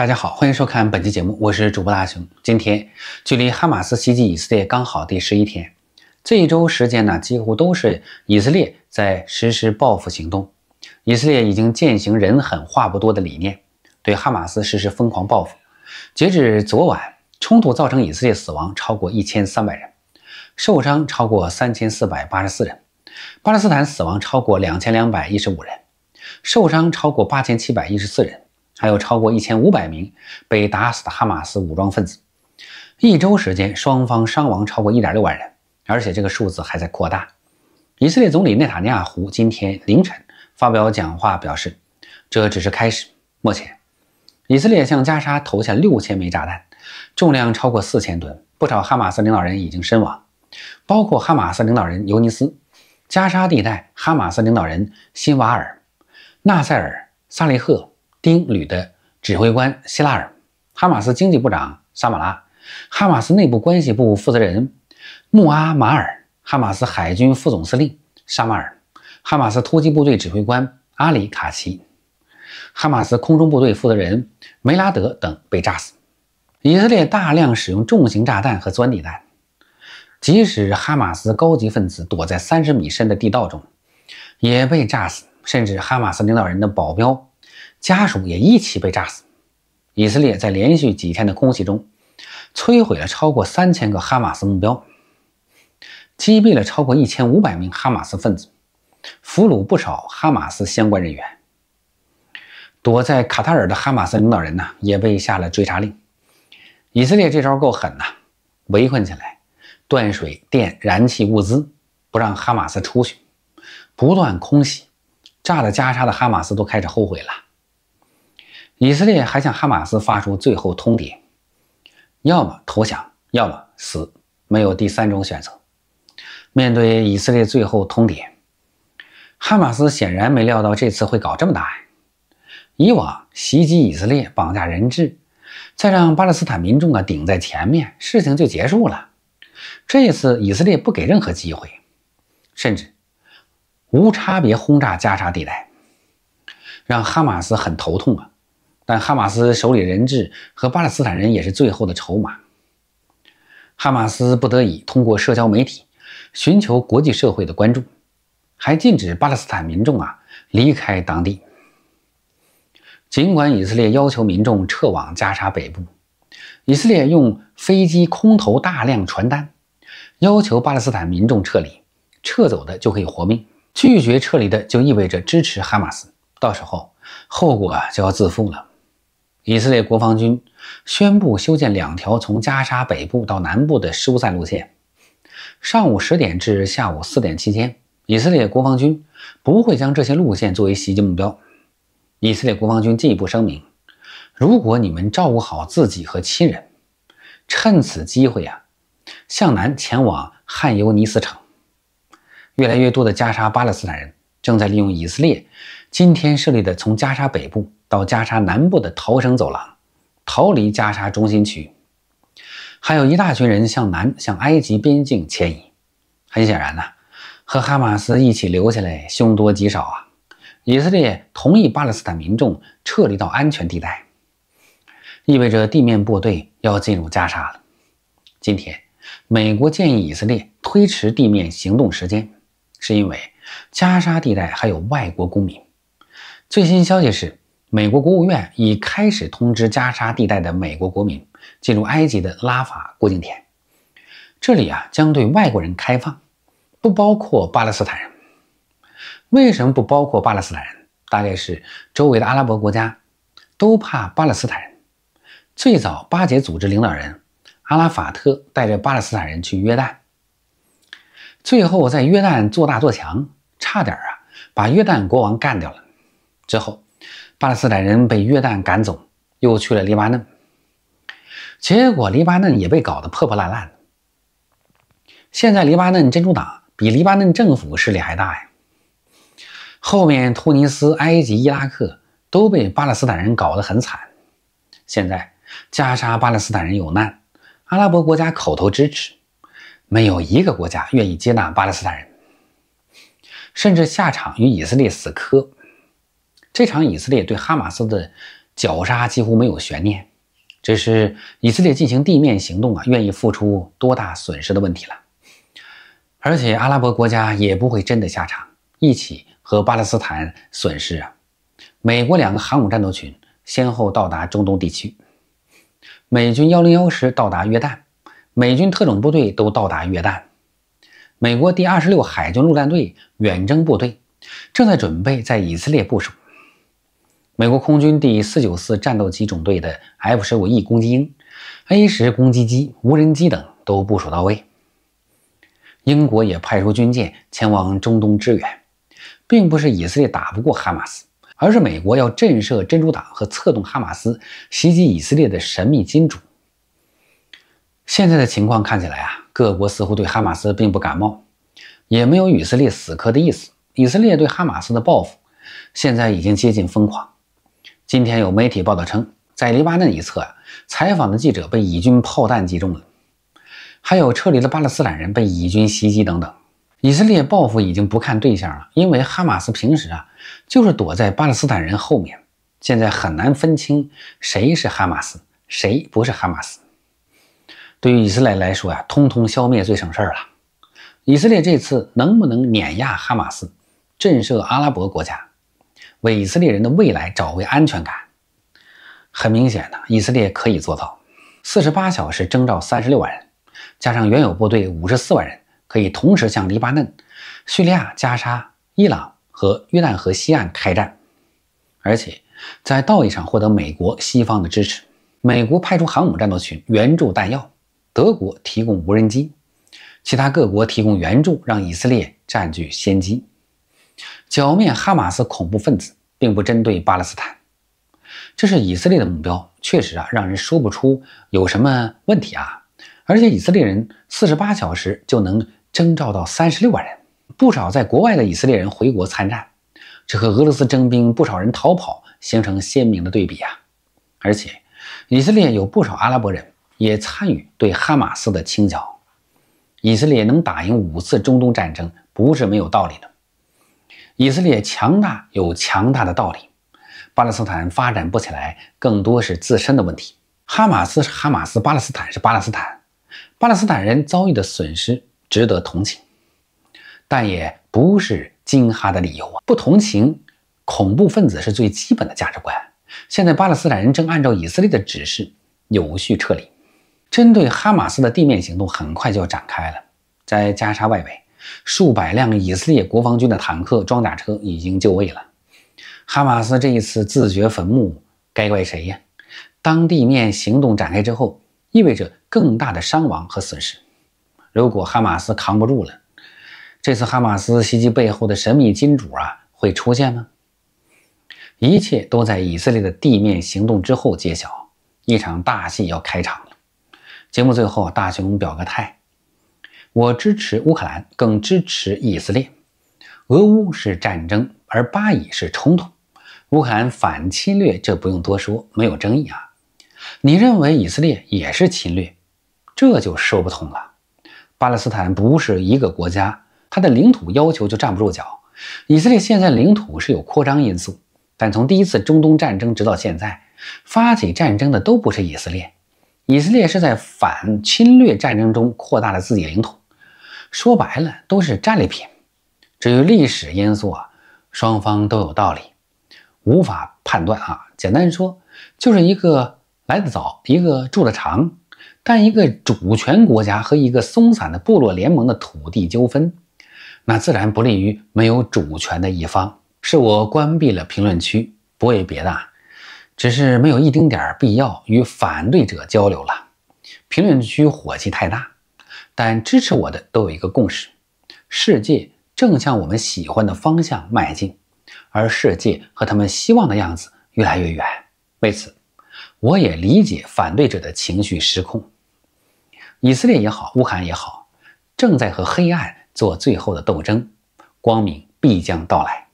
大家好，欢迎收看本期节目，我是主播大熊。今天距离哈马斯袭击以色列刚好第十一天，这一周时间呢，几乎都是以色列在实施报复行动。以色列已经践行“人狠话不多”的理念，对哈马斯实施疯狂报复。截止昨晚，冲突造成以色列死亡超过一千三百人，受伤超过三千四百八十四人；巴勒斯坦死亡超过两千两百一十五人，受伤超过八千七百一十四人。还有超过一千五百名被打死的哈马斯武装分子。一周时间，双方伤亡超过一点六万人，而且这个数字还在扩大。以色列总理内塔尼亚胡今天凌晨发表讲话表示：“这只是开始。”目前，以色列向加沙投下六千枚炸弹，重量超过四千吨。不少哈马斯领导人已经身亡，包括哈马斯领导人尤尼斯、加沙地带哈马斯领导人辛瓦尔、纳赛尔、萨利赫。丁旅的指挥官希拉尔、哈马斯经济部长萨马拉、哈马斯内部关系部负责人穆阿马尔、哈马斯海军副总司令沙马尔、哈马斯突击部队指挥官阿里卡奇，哈马斯空中部队负责人梅拉德等被炸死。以色列大量使用重型炸弹和钻地弹，即使哈马斯高级分子躲在三十米深的地道中，也被炸死。甚至哈马斯领导人的保镖。家属也一起被炸死。以色列在连续几天的空袭中，摧毁了超过三千个哈马斯目标，击毙了超过一千五百名哈马斯分子，俘虏不少哈马斯相关人员。躲在卡塔尔的哈马斯领导人呢，也被下了追查令。以色列这招够狠呐，围困起来，断水电、燃气、物资，不让哈马斯出去，不断空袭，炸了加沙的哈马斯都开始后悔了。以色列还向哈马斯发出最后通牒：要么投降，要么死，没有第三种选择。面对以色列最后通牒，哈马斯显然没料到这次会搞这么大。以往袭击以色列、绑架人质，再让巴勒斯坦民众啊顶在前面，事情就结束了。这一次以色列不给任何机会，甚至无差别轰炸加沙地带，让哈马斯很头痛啊。但哈马斯手里人质和巴勒斯坦人也是最后的筹码。哈马斯不得已通过社交媒体寻求国际社会的关注，还禁止巴勒斯坦民众啊离开当地。尽管以色列要求民众撤往加沙北部，以色列用飞机空投大量传单，要求巴勒斯坦民众撤离，撤走的就可以活命，拒绝撤离的就意味着支持哈马斯，到时候后果啊就要自负了。以色列国防军宣布修建两条从加沙北部到南部的疏散路线。上午十点至下午四点期间，以色列国防军不会将这些路线作为袭击目标。以色列国防军进一步声明：如果你们照顾好自己和亲人，趁此机会啊，向南前往汉尤尼斯城。越来越多的加沙巴勒斯坦人正在利用以色列。今天设立的从加沙北部到加沙南部的逃生走廊，逃离加沙中心区，还有一大群人向南向埃及边境迁移。很显然呢，和哈马斯一起留下来，凶多吉少啊！以色列同意巴勒斯坦民众撤离到安全地带，意味着地面部队要进入加沙了。今天，美国建议以色列推迟地面行动时间，是因为加沙地带还有外国公民。最新消息是，美国国务院已开始通知加沙地带的美国国民进入埃及的拉法过境点。这里啊将对外国人开放，不包括巴勒斯坦人。为什么不包括巴勒斯坦人？大概是周围的阿拉伯国家都怕巴勒斯坦人。最早巴解组织领导人阿拉法特带着巴勒斯坦人去约旦，最后在约旦做大做强，差点啊把约旦国王干掉了。之后，巴勒斯坦人被约旦赶走，又去了黎巴嫩，结果黎巴嫩也被搞得破破烂烂的。现在，黎巴嫩珍珠党比黎巴嫩政府势力还大呀。后面，突尼斯、埃及、伊拉克都被巴勒斯坦人搞得很惨。现在，加沙巴勒斯坦人有难，阿拉伯国家口头支持，没有一个国家愿意接纳巴勒斯坦人，甚至下场与以色列死磕。这场以色列对哈马斯的绞杀几乎没有悬念，只是以色列进行地面行动啊，愿意付出多大损失的问题了。而且阿拉伯国家也不会真的下场一起和巴勒斯坦损失啊。美国两个航母战斗群先后到达中东地区，美军幺零幺师到达约旦，美军特种部队都到达约旦，美国第二十六海军陆战队远征部队正在准备在以色列部署。美国空军第四九四战斗机总队的 F 十五 E 攻击鹰、A 十攻击机、无人机等都部署到位。英国也派出军舰前往中东支援。并不是以色列打不过哈马斯，而是美国要震慑珍珠党和策动哈马斯袭击以色列的神秘金主。现在的情况看起来啊，各国似乎对哈马斯并不感冒，也没有与以色列死磕的意思。以色列对哈马斯的报复现在已经接近疯狂。今天有媒体报道称，在黎巴嫩一侧，采访的记者被以军炮弹击中了；还有撤离的巴勒斯坦人被以军袭击等等。以色列报复已经不看对象了，因为哈马斯平时啊就是躲在巴勒斯坦人后面，现在很难分清谁是哈马斯，谁不是哈马斯。对于以色列来说呀，通通消灭最省事儿了。以色列这次能不能碾压哈马斯，震慑阿拉伯国家？为以色列人的未来找回安全感，很明显的，以色列可以做到。四十八小时征召三十六万人，加上原有部队五十四万人，可以同时向黎巴嫩、叙利亚、加沙、伊朗和约旦河西岸开战，而且在道义上获得美国、西方的支持。美国派出航母战斗群援助弹药，德国提供无人机，其他各国提供援助，让以色列占据先机。剿灭哈马斯恐怖分子，并不针对巴勒斯坦，这是以色列的目标。确实啊，让人说不出有什么问题啊。而且以色列人四十八小时就能征召到三十六万人，不少在国外的以色列人回国参战，这和俄罗斯征兵不少人逃跑形成鲜明的对比啊。而且以色列有不少阿拉伯人也参与对哈马斯的清剿，以色列能打赢五次中东战争，不是没有道理的。以色列强大有强大的道理，巴勒斯坦发展不起来，更多是自身的问题。哈马斯是哈马斯，巴勒斯坦是巴勒斯坦，巴勒斯坦人遭遇的损失值得同情，但也不是惊哈的理由啊！不同情恐怖分子是最基本的价值观。现在巴勒斯坦人正按照以色列的指示有序撤离，针对哈马斯的地面行动很快就要展开了，在加沙外围。数百辆以色列国防军的坦克、装甲车已经就位了。哈马斯这一次自掘坟墓，该怪谁呀？当地面行动展开之后，意味着更大的伤亡和损失。如果哈马斯扛不住了，这次哈马斯袭击背后的神秘金主啊，会出现吗？一切都在以色列的地面行动之后揭晓。一场大戏要开场了。节目最后，大熊表个态。我支持乌克兰，更支持以色列。俄乌是战争，而巴以是冲突。乌克兰反侵略，这不用多说，没有争议啊。你认为以色列也是侵略，这就说不通了。巴勒斯坦不是一个国家，它的领土要求就站不住脚。以色列现在领土是有扩张因素，但从第一次中东战争直到现在，发起战争的都不是以色列，以色列是在反侵略战争中扩大了自己的领土。说白了都是战利品。至于历史因素啊，双方都有道理，无法判断啊。简单说，就是一个来得早，一个住得长。但一个主权国家和一个松散的部落联盟的土地纠纷，那自然不利于没有主权的一方。是我关闭了评论区，不为别的，只是没有一丁点儿必要与反对者交流了。评论区火气太大。但支持我的都有一个共识：世界正向我们喜欢的方向迈进，而世界和他们希望的样子越来越远。为此，我也理解反对者的情绪失控。以色列也好，乌克兰也好，正在和黑暗做最后的斗争，光明必将到来。